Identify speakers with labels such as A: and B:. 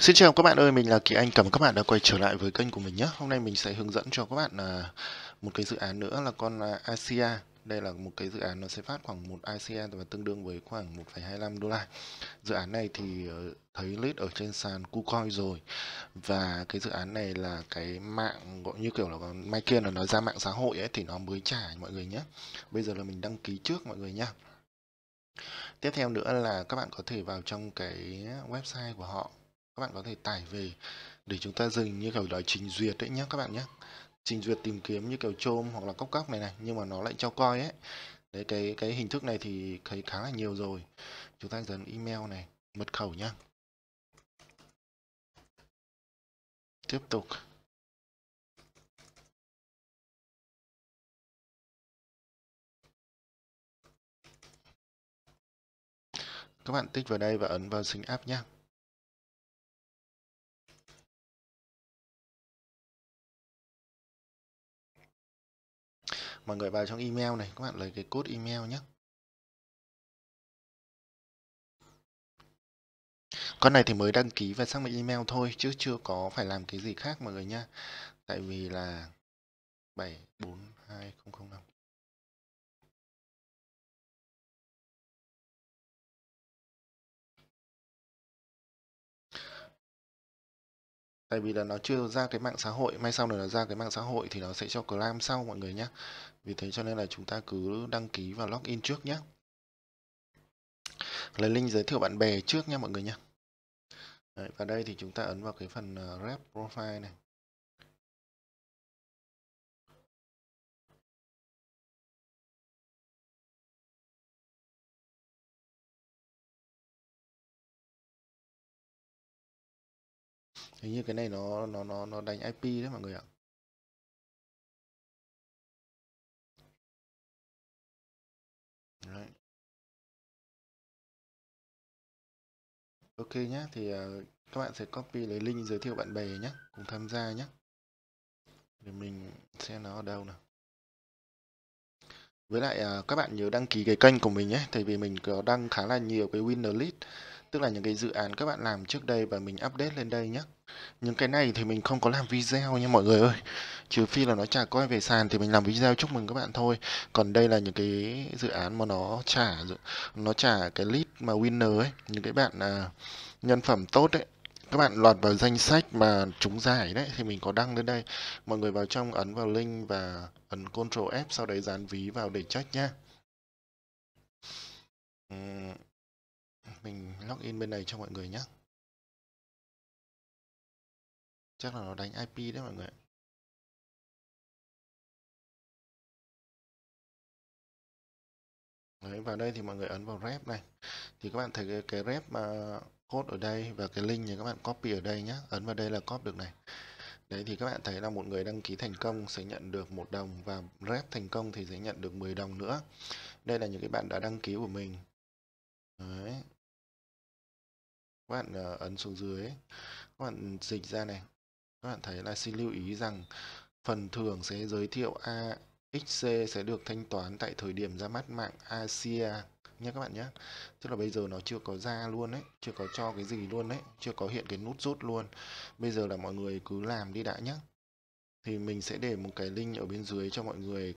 A: Xin chào các bạn ơi, mình là Kỳ Anh, cảm ơn các bạn đã quay trở lại với kênh của mình nhé. Hôm nay mình sẽ hướng dẫn cho các bạn à, một cái dự án nữa là con à, Asia. Đây là một cái dự án nó sẽ phát khoảng một Asia và tương đương với khoảng 1,25 đô la. Dự án này thì ờ, thấy list ở trên sàn KuCoin rồi. Và cái dự án này là cái mạng gọi như kiểu là mai kia là nó ra mạng xã hội ấy thì nó mới trả mọi người nhé. Bây giờ là mình đăng ký trước mọi người nhé. Tiếp theo nữa là các bạn có thể vào trong cái website của họ các bạn có thể tải về để chúng ta dừng như kiểu đòi trình duyệt đấy nhé các bạn nhé trình duyệt tìm kiếm như kiểu chôm hoặc là cốc cốc này này nhưng mà nó lại cho coi ấy đấy cái cái hình thức này thì thấy khá là nhiều rồi chúng ta dần email này mật khẩu nhá
B: tiếp tục các bạn tích vào đây và ấn vào sinh app nhé mọi người vào trong email này các bạn lấy cái code email nhé con này thì
A: mới đăng ký và xác minh email thôi chứ chưa có phải làm cái gì khác mọi người nha tại vì là
B: bảy bốn hai không không năm tại vì là nó chưa ra cái mạng xã hội may sau này nó ra cái mạng xã
A: hội thì nó sẽ cho clam sau mọi người nhé vì thế cho nên là chúng ta cứ đăng ký và login trước nhé lấy link giới thiệu bạn bè trước nha mọi người nhé
B: và đây thì chúng ta ấn vào cái phần ờ, rep profile này hình như cái này nó nó nó nó đánh IP đấy mọi người ạ đấy. Ok nhé thì ờ, các bạn sẽ copy lấy link giới thiệu bạn bè nhé cùng tham gia nhé để
A: mình xem nó ở đâu nào với lại à, các bạn nhớ đăng ký cái kênh của mình nhé tại vì mình có đăng khá là nhiều cái winner list tức là những cái dự án các bạn làm trước đây và mình update lên đây nhé những cái này thì mình không có làm video nha mọi người ơi trừ phi là nó trả coi về sàn thì mình làm video chúc mừng các bạn thôi còn đây là những cái dự án mà nó trả nó trả cái list mà winner ấy những cái bạn à, nhân phẩm tốt đấy các bạn loạt vào danh sách mà trúng giải đấy thì mình có đăng lên đây mọi người vào trong ấn vào link và ấn Ctrl F sau đấy dán ví vào để check nhá
B: uhm mình login bên này cho mọi người nhé chắc là nó đánh IP đấy mọi người Đấy, vào đây thì mọi người ấn vào rep này thì các bạn thấy cái, cái rep mà code ở đây và cái
A: link thì các bạn copy ở đây nhé ấn vào đây là copy được này đấy thì các bạn thấy là một người đăng ký thành công sẽ nhận được một đồng và rep thành công thì sẽ nhận được 10 đồng nữa đây là những cái bạn đã đăng ký của mình đấy các bạn ờ, ấn xuống dưới các bạn dịch ra này các bạn thấy là xin lưu ý rằng phần thưởng sẽ giới thiệu AXC sẽ được thanh toán tại thời điểm ra mắt mạng Asia nha các bạn nhé tức là bây giờ nó chưa có ra luôn đấy chưa có cho cái gì luôn đấy chưa có hiện cái nút rút luôn bây giờ là mọi người cứ làm đi đã nhé thì mình sẽ để một cái link ở bên dưới cho mọi người